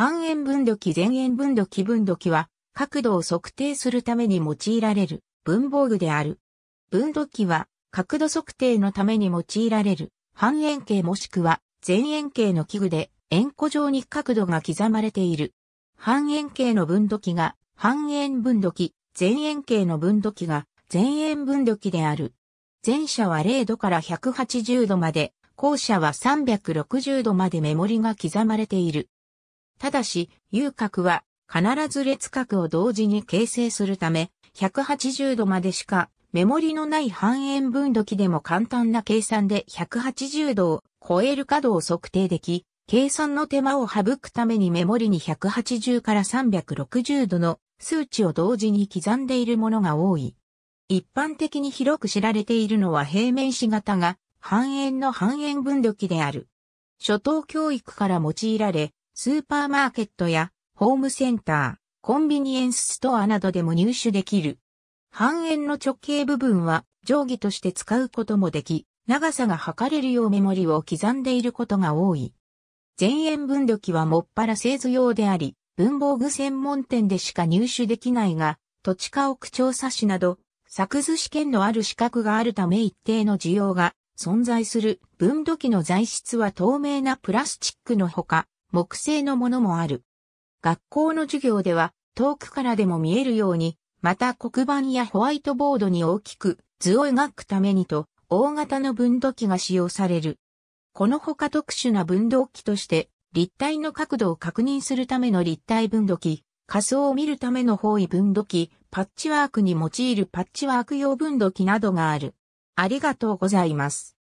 半円分度器全円分度器分度器は角度を測定するために用いられる文房具である。分度器は角度測定のために用いられる半円形もしくは全円形の器具で円弧状に角度が刻まれている。半円形の分度器が半円分度器、全円形の分度器が全円分度器である。前者は0度から180度まで、後者は360度までメモリが刻まれている。ただし、遊角は必ず列角を同時に形成するため、180度までしか目盛りのない半円分度器でも簡単な計算で180度を超える角を測定でき、計算の手間を省くために目盛りに180から360度の数値を同時に刻んでいるものが多い。一般的に広く知られているのは平面子型が半円の半円分度器である。初等教育から用いられ、スーパーマーケットやホームセンター、コンビニエンスストアなどでも入手できる。半円の直径部分は定規として使うこともでき、長さが測れるようメモリを刻んでいることが多い。全円分度器はもっぱら製図用であり、文房具専門店でしか入手できないが、土地家屋調査士など、作図試験のある資格があるため一定の需要が存在する分度器の材質は透明なプラスチックのほか、木製のものもある。学校の授業では遠くからでも見えるように、また黒板やホワイトボードに大きく図を描くためにと、大型の分度器が使用される。このほか特殊な分度器として、立体の角度を確認するための立体分度器、仮想を見るための方位分度器、パッチワークに用いるパッチワーク用分度器などがある。ありがとうございます。